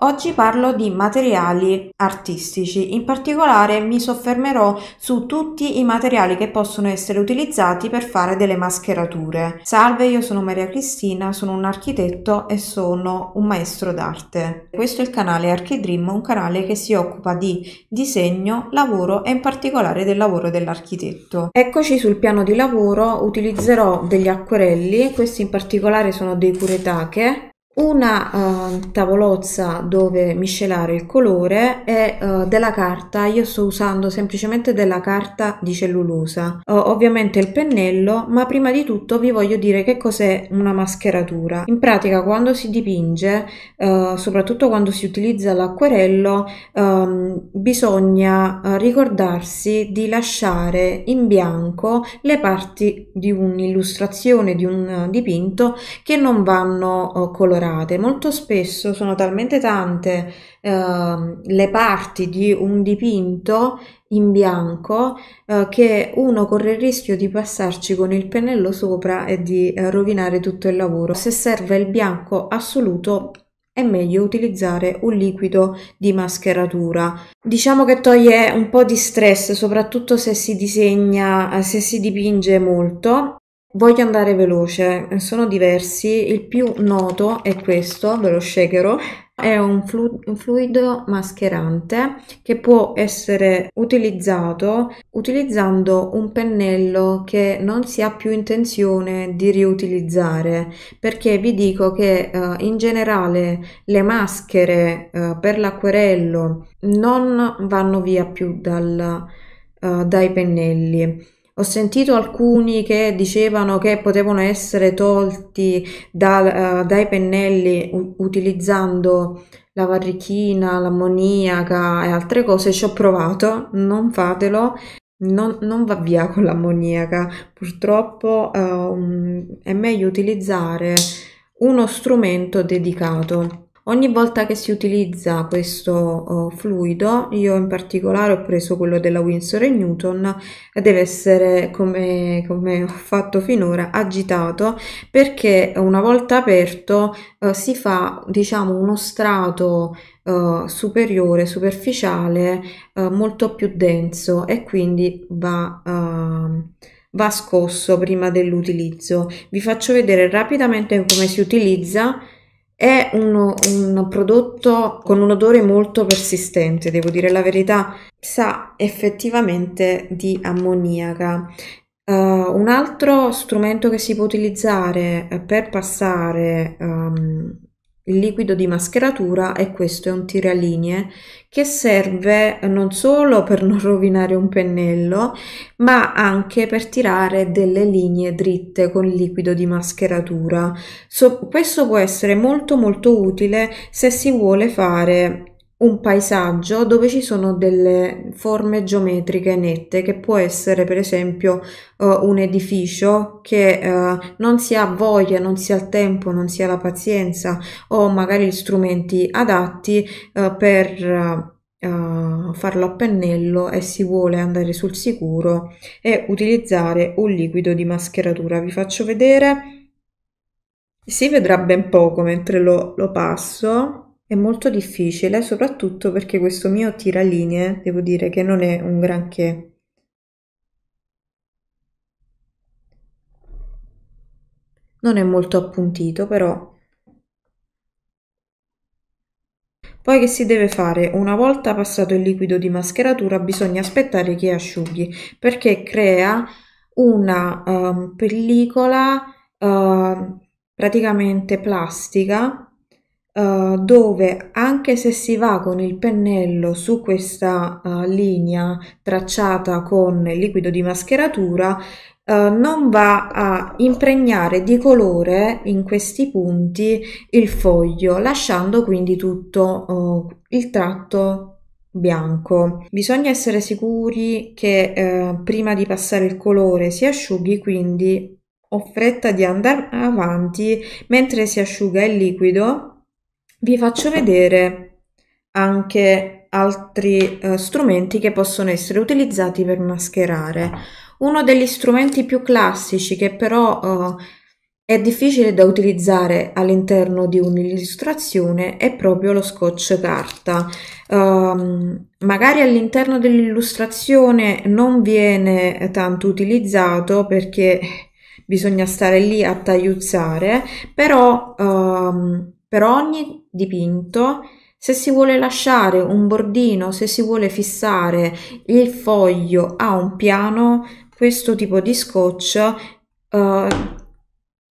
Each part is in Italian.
Oggi parlo di materiali artistici, in particolare mi soffermerò su tutti i materiali che possono essere utilizzati per fare delle mascherature. Salve, io sono Maria Cristina, sono un architetto e sono un maestro d'arte. Questo è il canale Archidream, un canale che si occupa di disegno, lavoro e in particolare del lavoro dell'architetto. Eccoci sul piano di lavoro, utilizzerò degli acquerelli, questi in particolare sono dei curetache una uh, tavolozza dove miscelare il colore e uh, della carta io sto usando semplicemente della carta di cellulosa uh, ovviamente il pennello ma prima di tutto vi voglio dire che cos'è una mascheratura in pratica quando si dipinge eh, soprattutto quando si utilizza l'acquerello um, bisogna eh, ricordarsi di lasciare in bianco le parti di un'illustrazione di un dipinto che non vanno colorate integrate. Molto spesso sono talmente tante eh, le parti di un dipinto in bianco eh, che uno corre il rischio di passarci con il pennello sopra e di eh, rovinare tutto il lavoro. Se serve il bianco assoluto è meglio utilizzare un liquido di mascheratura. Diciamo che toglie un po' di stress, soprattutto se si disegna, eh, se si dipinge molto Voglio andare veloce, sono diversi, il più noto è questo, ve lo shakerò, è un, flu un fluido mascherante che può essere utilizzato utilizzando un pennello che non si ha più intenzione di riutilizzare perché vi dico che eh, in generale le maschere eh, per l'acquerello non vanno via più dal, eh, dai pennelli ho sentito alcuni che dicevano che potevano essere tolti da, uh, dai pennelli u- utilizzando la varrichina, l'ammoniaca e altre cose. Ci ho provato, non fatelo. Non, non va via con l'ammoniaca, purtroppo uh, è meglio utilizzare uno strumento dedicato ogni volta che si utilizza questo uh, fluido io in particolare ho preso quello della Winsor Newton deve essere come, come, ho fatto finora agitato perché una volta aperto uh, si fa diciamo uno strato uh, superiore superficiale molto più denso e quindi va ehm, va scosso prima dell'utilizzo vi faccio vedere rapidamente come si utilizza è un, un, prodotto con un odore molto persistente, devo dire la verità, sa effettivamente di ammoniaca. Uh, un altro strumento che si può utilizzare eh, per passare um, il liquido di mascheratura e questo è un tiralinee che serve non solo per non rovinare un pennello ma anche per tirare delle linee dritte con il liquido di mascheratura so, questo può essere molto molto utile se si vuole fare un paesaggio dove ci sono delle forme geometriche nette che può essere per esempio uh, un edificio che uh, non si ha voglia, non si ha il tempo, non si ha la pazienza o magari gli strumenti adatti uh, per farlo a pennello e si vuole andare sul sicuro e utilizzare un liquido di mascheratura. Vi faccio vedere, si vedrà ben poco mentre lo, lo passo è molto difficile, soprattutto perché questo mio tiralinee devo dire che non è un granché. Non è molto appuntito, però. Poi che si deve fare? Una volta passato il liquido di mascheratura bisogna aspettare che asciughi, perché crea una um, pellicola uh, praticamente plastica eh, dove anche se si va con il pennello su questa uh, linea tracciata con il liquido di mascheratura, Uh, non va a impregnare di colore in questi punti il foglio, lasciando quindi tutto uh, il tratto bianco. Bisogna essere sicuri che uh, prima di passare il colore si asciughi, quindi ho fretta di andare avanti mentre si asciuga il liquido vi faccio vedere anche altri eh, strumenti che possono essere utilizzati per mascherare. Uno degli strumenti più classici che però eh, è difficile da utilizzare all'interno di un'illustrazione è proprio lo scotch carta. Um, magari all'interno dell'illustrazione non viene tanto utilizzato perché bisogna stare lì a tagliuzzare, però um, per ogni dipinto, se si vuole lasciare un bordino, se si vuole fissare il foglio a un piano, questo tipo di scotch eh,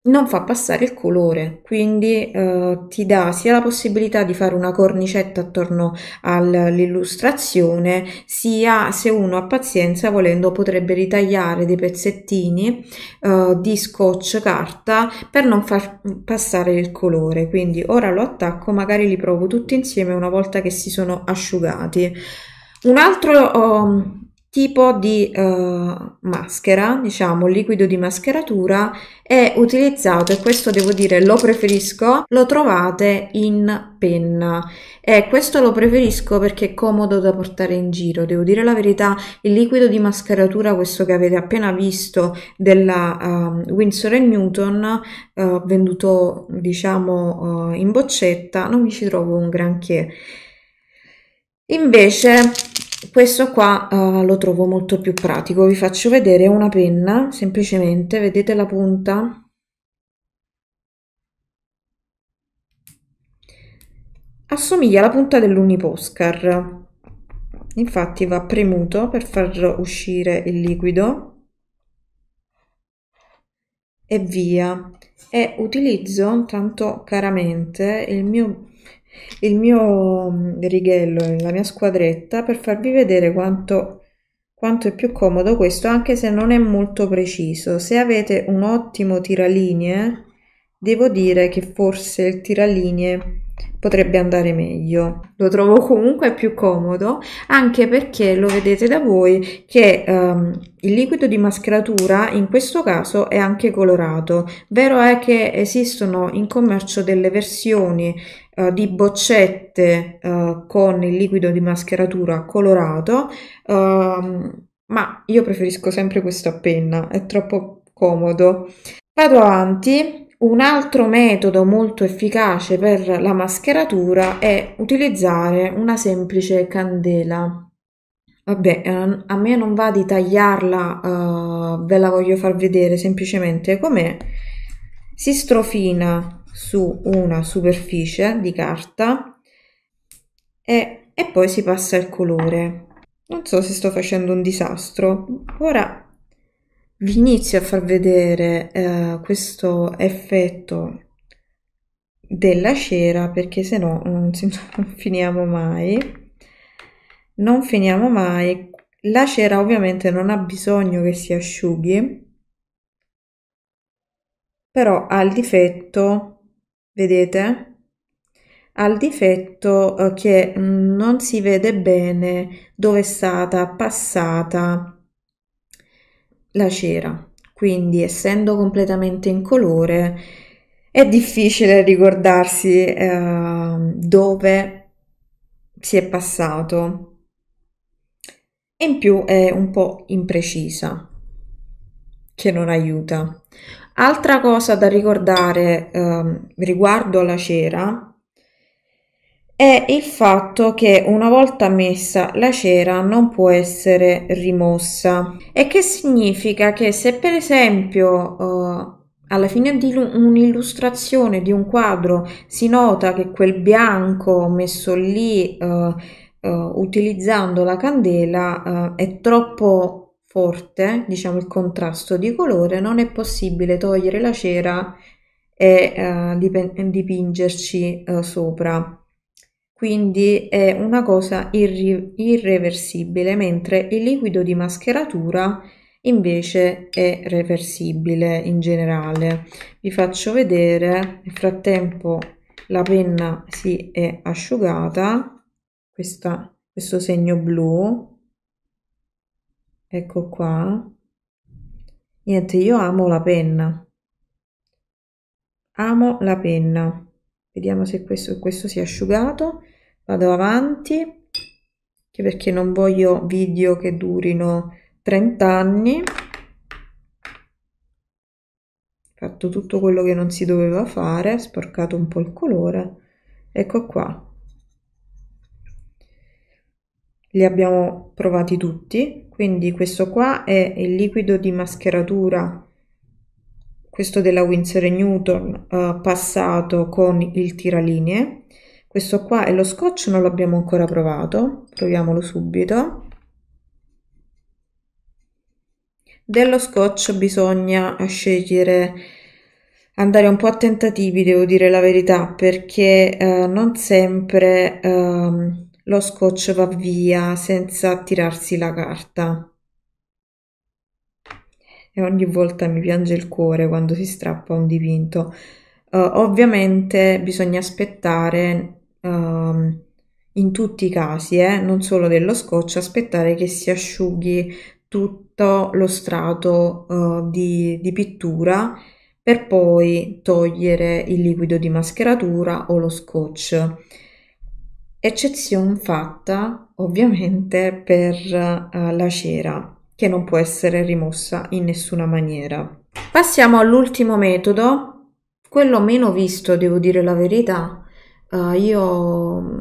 non fa passare il colore, quindi eh, ti dà sia la possibilità di fare una cornicetta attorno all'illustrazione, sia se uno ha pazienza volendo potrebbe ritagliare dei pezzettini eh, di scotch carta per non far passare il colore. Quindi ora lo attacco, magari li provo tutti insieme una volta che si sono asciugati. Un altro... Oh, tipo di uh, maschera, diciamo liquido di mascheratura è utilizzato e questo devo dire lo preferisco, lo trovate in penna e questo lo preferisco perché è comodo da portare in giro, devo dire la verità, il liquido di mascheratura questo che avete appena visto della uh, Winsor Newton uh, venduto diciamo eh, in boccetta non mi ci trovo un granché. Invece questo qua uh, lo trovo molto più pratico vi faccio vedere una penna semplicemente vedete la punta assomiglia alla punta dell'uniposcar infatti va premuto per far uscire il liquido e via e utilizzo tanto caramente il mio il mio mm, righello, la mia squadretta per farvi vedere quanto, quanto è più comodo questo anche se non è molto preciso. Se avete un ottimo tiralinee devo dire che forse il tiralinee potrebbe andare meglio lo trovo comunque più comodo anche perché lo vedete da voi che um, il liquido di mascheratura in questo caso è anche colorato vero è che esistono in commercio delle versioni uh, di boccette uh, con il liquido di mascheratura colorato uh, ma io preferisco sempre questa penna è troppo comodo vado avanti un altro metodo molto efficace per la mascheratura è utilizzare una semplice candela. Vabbè, ehm, a me non va di tagliarla, uh, ve la voglio far vedere semplicemente com'è. Si strofina su una superficie di carta e, e poi si passa il colore. Non so se sto facendo un disastro. Ora vi inizio a far vedere eh, questo effetto della cera perché se no non, non finiamo mai non finiamo mai la cera ovviamente non ha bisogno che si asciughi però ha il difetto vedete al difetto eh, che mm, non si vede bene dove è stata passata la cera, quindi essendo completamente incolore è difficile ricordarsi eh, dove si è passato in più è un po' imprecisa che non aiuta. Altra cosa da ricordare eh, riguardo alla cera è il fatto che una volta messa la cera non può essere rimossa e che significa che se per esempio eh, alla fine di un'illustrazione di un quadro si nota che quel bianco messo lì eh, eh, utilizzando la candela eh, è troppo forte, diciamo il contrasto di colore, non è possibile togliere la cera e eh, dipingerci eh, sopra quindi è una cosa irri- irreversibile, mentre il liquido di mascheratura invece è reversibile in generale. Vi faccio vedere, nel frattempo la penna si è asciugata, questa, questo segno blu, ecco qua. Niente, io amo la penna. Amo la penna vediamo se questo, questo si è asciugato vado avanti che perché non voglio video che durino 30 anni fatto tutto quello che non si doveva fare sporcato un po' il colore ecco qua li abbiamo provati tutti quindi questo qua è il liquido di mascheratura questo della Winsor Newton eh, passato con il tiralinee, questo qua è lo scotch, non l'abbiamo ancora provato, proviamolo subito. Dello scotch bisogna scegliere andare un po' a tentativi, devo dire la verità, perché eh, non sempre eh, lo scotch va via senza tirarsi la carta e ogni volta mi piange il cuore quando si strappa un dipinto. Uh, ovviamente bisogna aspettare uh, in tutti i casi, eh, non solo dello scotch, aspettare che si asciughi tutto lo strato uh, di, di pittura per poi togliere il liquido di mascheratura o lo scotch. Eccezione fatta ovviamente per uh, la cera che non può essere rimossa in nessuna maniera. Passiamo all'ultimo metodo, quello meno visto, devo dire la verità. Uh, io ho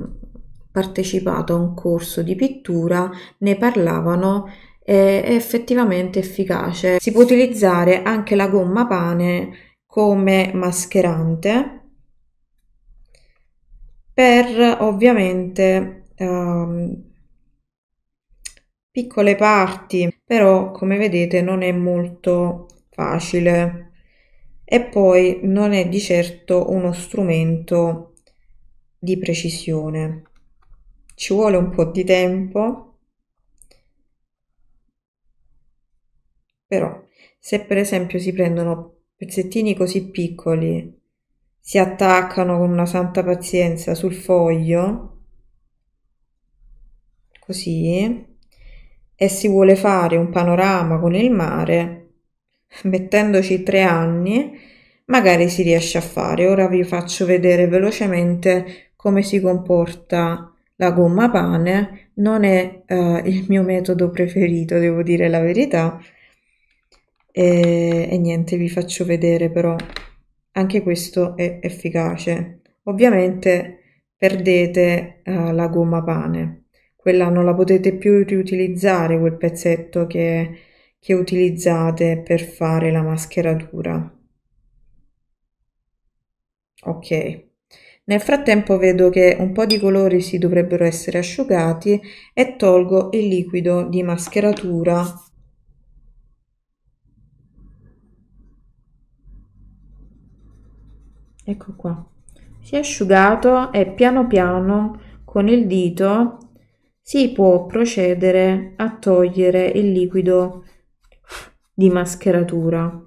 partecipato a un corso di pittura, ne parlavano è effettivamente efficace. Si può utilizzare anche la gomma pane come mascherante per ovviamente uh, piccole parti, però come vedete non è molto facile e poi non è di certo uno strumento di precisione. Ci vuole un po' di tempo, però se per esempio si prendono pezzettini così piccoli, si attaccano con una santa pazienza sul foglio, così, e si vuole fare un panorama con il mare, mettendoci tre anni, magari si riesce a fare. Ora vi faccio vedere velocemente come si comporta la gomma pane. Non è eh, il mio metodo preferito, devo dire la verità. E, e, niente, vi faccio vedere però anche questo è efficace. Ovviamente perdete eh, la gomma pane quella non la potete più riutilizzare quel pezzetto che, che utilizzate per fare la mascheratura ok nel frattempo vedo che un po' di colori si dovrebbero essere asciugati e tolgo il liquido di mascheratura ecco qua si è asciugato e piano piano con il dito si può procedere a togliere il liquido di mascheratura.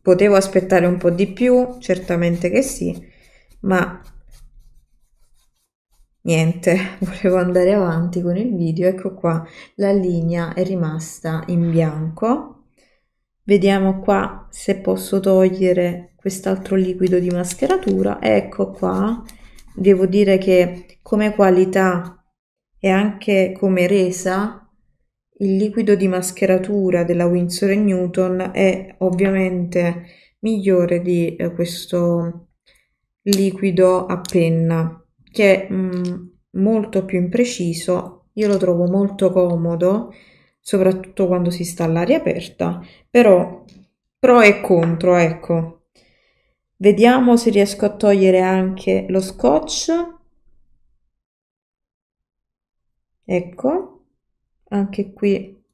Potevo aspettare un po' di più, certamente che sì, ma niente, volevo andare avanti con il video, ecco qua, la linea è rimasta in bianco. Vediamo qua se posso togliere quest'altro liquido di mascheratura, ecco qua, devo dire che come qualità e anche come resa il liquido di mascheratura della Winsor Newton è ovviamente migliore di eh, questo liquido a penna che è mm, molto più impreciso io lo trovo molto comodo soprattutto quando si sta all'aria aperta però pro e contro ecco Vediamo se riesco a togliere anche lo scotch. Ecco, anche qui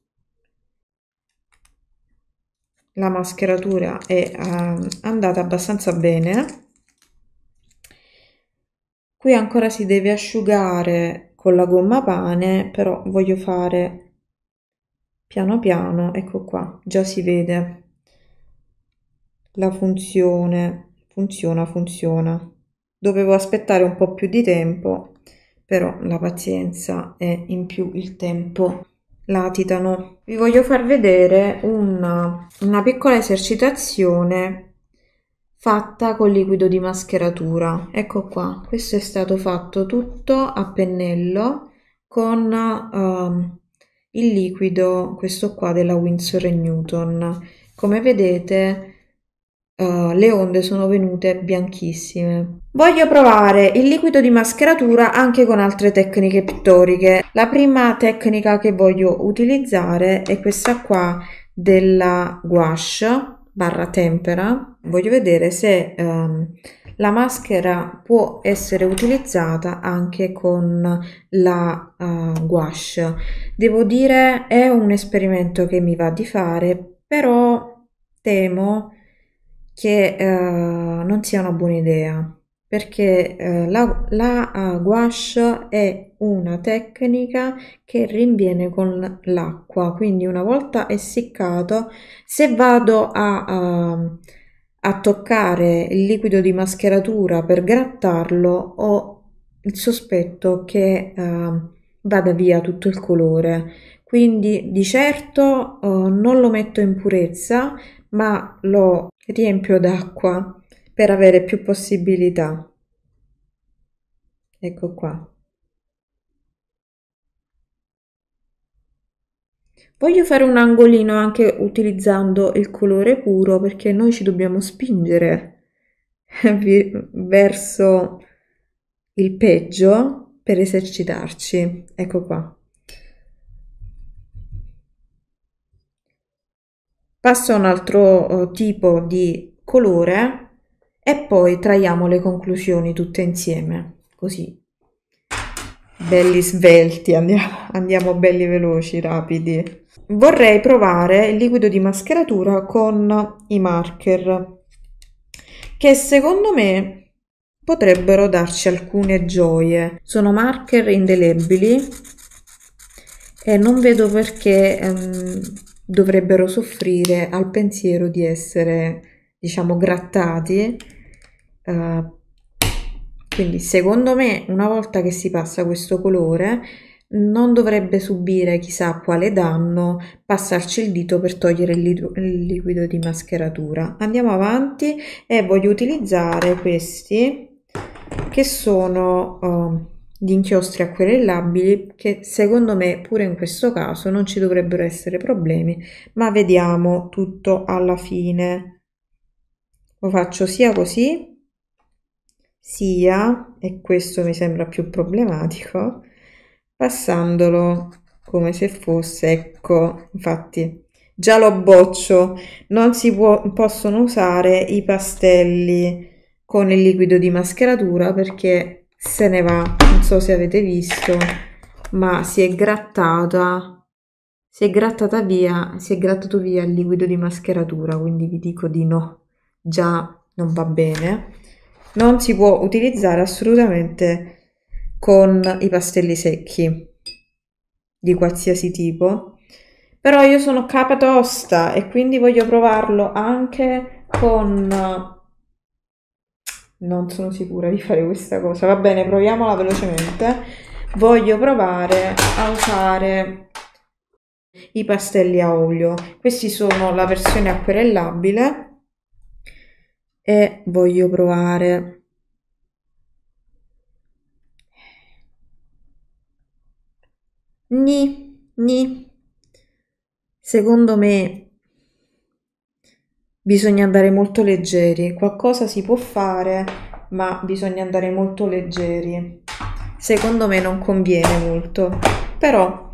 la mascheratura è uh, andata abbastanza bene. Qui ancora si deve asciugare con la gomma pane, però voglio fare piano piano, ecco qua, già si vede la funzione funziona funziona dovevo aspettare un po più di tempo però la pazienza e in più il tempo latitano vi voglio far vedere una, una piccola esercitazione fatta con liquido di mascheratura ecco qua questo è stato fatto tutto a pennello con um, il liquido questo qua della Winsor Newton come vedete eh, le onde sono venute bianchissime. Voglio provare il liquido di mascheratura anche con altre tecniche pittoriche. La prima tecnica che voglio utilizzare è questa qua della gouache barra tempera. Voglio vedere se um, la maschera può essere utilizzata anche con la uh, gouache. Devo dire è un esperimento che mi va di fare, però temo che eh, non sia una buona idea perché eh, la, la uh, gouache è una tecnica che rinviene con l'acqua quindi una volta essiccato se vado a, uh, a toccare il liquido di mascheratura per grattarlo ho il sospetto che uh, vada via tutto il colore quindi di certo eh, non lo metto in purezza ma lo riempio d'acqua per avere più possibilità. Ecco qua. Voglio fare un angolino anche utilizzando il colore puro perché noi ci dobbiamo spingere verso il peggio per esercitarci. Ecco qua. Passo a un altro eh, tipo di colore e poi traiamo le conclusioni tutte insieme, così. Belli svelti, andiamo, andiamo belli veloci, rapidi. Vorrei provare il liquido di mascheratura con i marker, che secondo me potrebbero darci alcune gioie. Sono marker indelebili e non vedo perché ehm, dovrebbero soffrire al pensiero di essere, diciamo, grattati. Uh, quindi secondo me una volta che si passa questo colore non dovrebbe subire chissà quale danno passarci il dito per togliere il, liquido di mascheratura. Andiamo avanti e voglio utilizzare questi che sono... Uh, di inchiostri acquerellabili che secondo me pure in questo caso non ci dovrebbero essere problemi, ma vediamo tutto alla fine. Lo faccio sia così sia, e questo mi sembra più problematico, passandolo come se fosse, ecco, infatti già lo boccio, non si può, possono usare i pastelli con il liquido di mascheratura perché se ne va so se avete visto, ma si è grattata, si è grattata via, si è grattato via il liquido di mascheratura, quindi vi dico di no, già non va bene. Non si può utilizzare assolutamente con i pastelli secchi di qualsiasi tipo, però io sono capa tosta e quindi voglio provarlo anche con non sono sicura di fare questa cosa. Va bene, proviamola velocemente. Voglio provare a usare i pastelli a olio. Questi sono la versione acquerellabile e voglio provare Ni, ni. Secondo me bisogna andare molto leggeri. Qualcosa si può fare, ma bisogna andare molto leggeri. Secondo me non conviene molto, però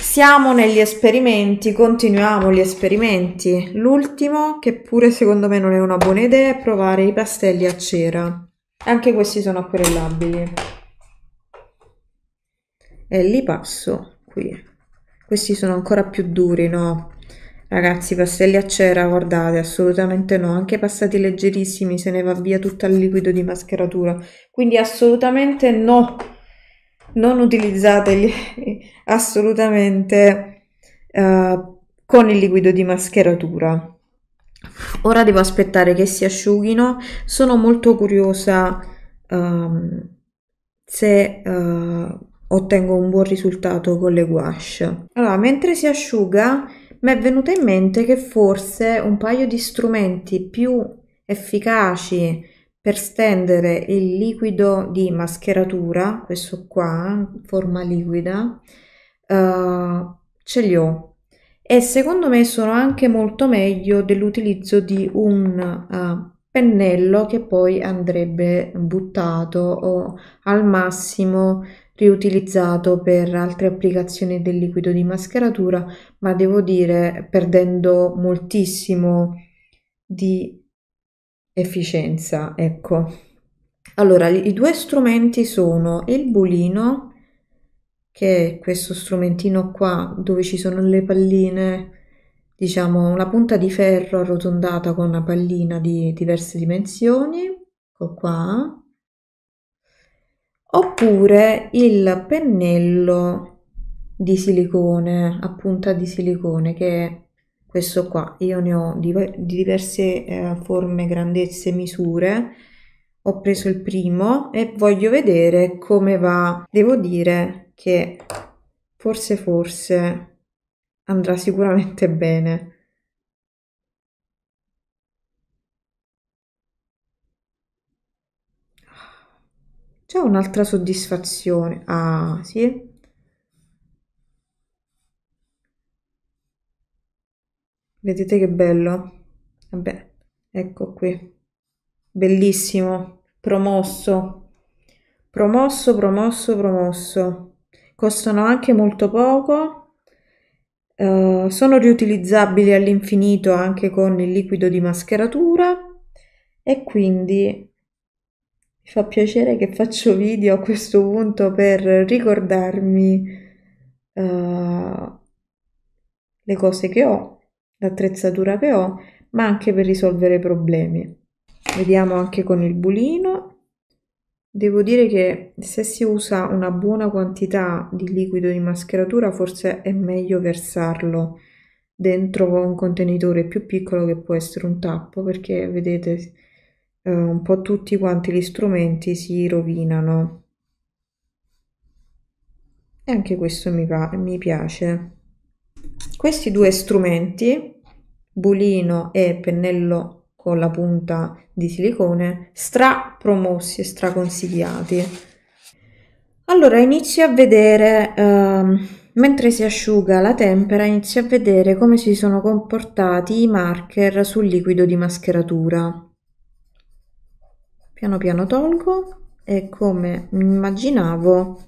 siamo negli esperimenti, continuiamo gli esperimenti. L'ultimo, che pure secondo me non è una buona idea, è provare i pastelli a cera. Anche questi sono acquerellabili. E li passo qui. Questi sono ancora più duri, no? Ragazzi, pastelli a cera, guardate, assolutamente no, anche passati leggerissimi se ne va via tutto il liquido di mascheratura, quindi assolutamente no, non utilizzateli assolutamente uh, con il liquido di mascheratura. Ora devo aspettare che si asciughino, sono molto curiosa um, se uh, ottengo un buon risultato con le gouache. Allora, mentre si asciuga mi è venuto in mente che forse un paio di strumenti più efficaci per stendere il liquido di mascheratura, questo qua, in forma liquida, uh, ce li ho e secondo me sono anche molto meglio dell'utilizzo di un uh, pennello che poi andrebbe buttato o al massimo riutilizzato per altre applicazioni del liquido di mascheratura, ma devo dire perdendo moltissimo di efficienza, ecco. Allora, i due strumenti sono il bulino, che è questo strumentino qua dove ci sono le palline, diciamo una punta di ferro arrotondata con una pallina di diverse dimensioni, ecco qua, oppure il pennello di silicone a punta di silicone che è questo qua io ne ho di, diverse eh, forme grandezze misure ho preso il primo e voglio vedere come va devo dire che forse forse andrà sicuramente bene C'è un'altra soddisfazione. Ah, sì? Vedete che bello? Vabbè, ecco qui. Bellissimo. Promosso. Promosso, promosso, promosso. Costano anche molto poco. Uh, sono riutilizzabili all'infinito anche con il liquido di mascheratura e quindi mi fa piacere che faccio video a questo punto per ricordarmi uh, le cose che ho, l'attrezzatura che ho, ma anche per risolvere problemi. Vediamo anche con il bulino. Devo dire che se si usa una buona quantità di liquido di mascheratura forse è meglio versarlo dentro un contenitore più piccolo che può essere un tappo perché vedete eh, un po' tutti quanti gli strumenti si rovinano e anche questo mi, mi piace questi due strumenti bulino e pennello con la punta di silicone stra promossi e stra consigliati allora inizi a vedere ehm, mentre si asciuga la tempera inizi a vedere come si sono comportati i marker sul liquido di mascheratura piano piano tolgo e come immaginavo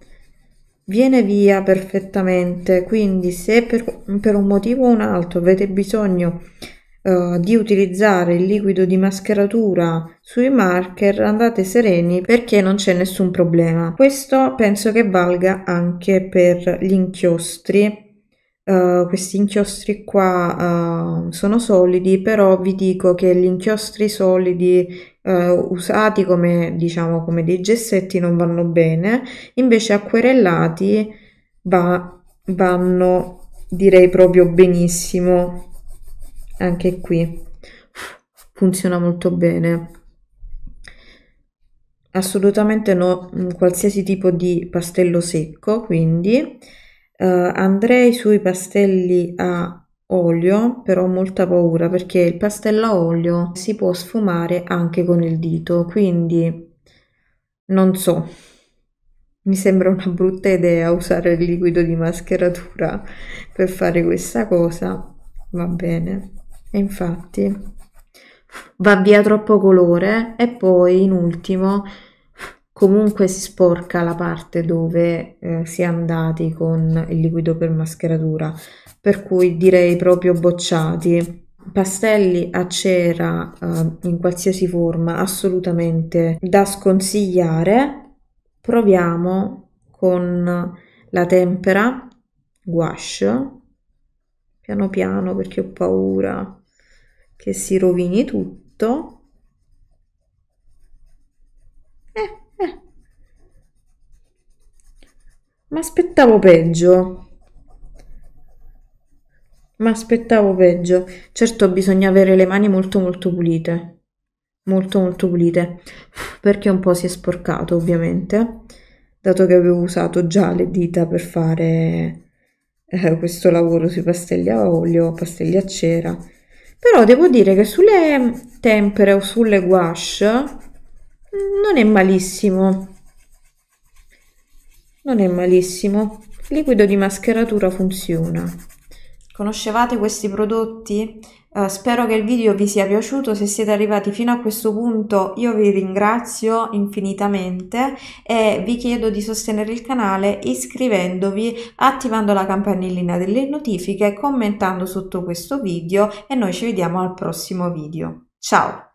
viene via perfettamente quindi se per, per un motivo o un altro avete bisogno uh, di utilizzare il liquido di mascheratura sui marker andate sereni perché non c'è nessun problema questo penso che valga anche per gli inchiostri Uh, questi inchiostri qua uh, sono solidi, però vi dico che gli inchiostri solidi eh, usati come, diciamo, come dei gessetti non vanno bene, invece acquerellati va, vanno direi proprio benissimo anche qui funziona molto bene assolutamente no mm, qualsiasi tipo di pastello secco quindi eh, andrei sui pastelli a olio, però ho molta paura perché il pastello a olio si può sfumare anche con il dito, quindi non so. Mi sembra una brutta idea usare il liquido di mascheratura per fare questa cosa. Va bene. E infatti va via troppo colore e poi in ultimo comunque si sporca la parte dove eh, si è andati con il liquido per mascheratura per cui direi proprio bocciati. Pastelli a cera eh, in qualsiasi forma, assolutamente da sconsigliare. Proviamo con la tempera gouache, piano piano perché ho paura che si rovini tutto. Eh, eh. Ma aspettavo peggio. Ma aspettavo peggio. Certo bisogna avere le mani molto molto pulite. Molto molto pulite. Perché un po' si è sporcato, ovviamente. Dato che avevo usato già le dita per fare eh, questo lavoro sui pastelli a olio, pastelli a cera. Però devo dire che sulle tempere o sulle gouache non è malissimo. Non è malissimo. Il liquido di mascheratura funziona. Conoscevate questi prodotti? Eh, spero che il video vi sia piaciuto, se siete arrivati fino a questo punto io vi ringrazio infinitamente e vi chiedo di sostenere il canale iscrivendovi, attivando la campanellina delle notifiche, commentando sotto questo video e noi ci vediamo al prossimo video. Ciao!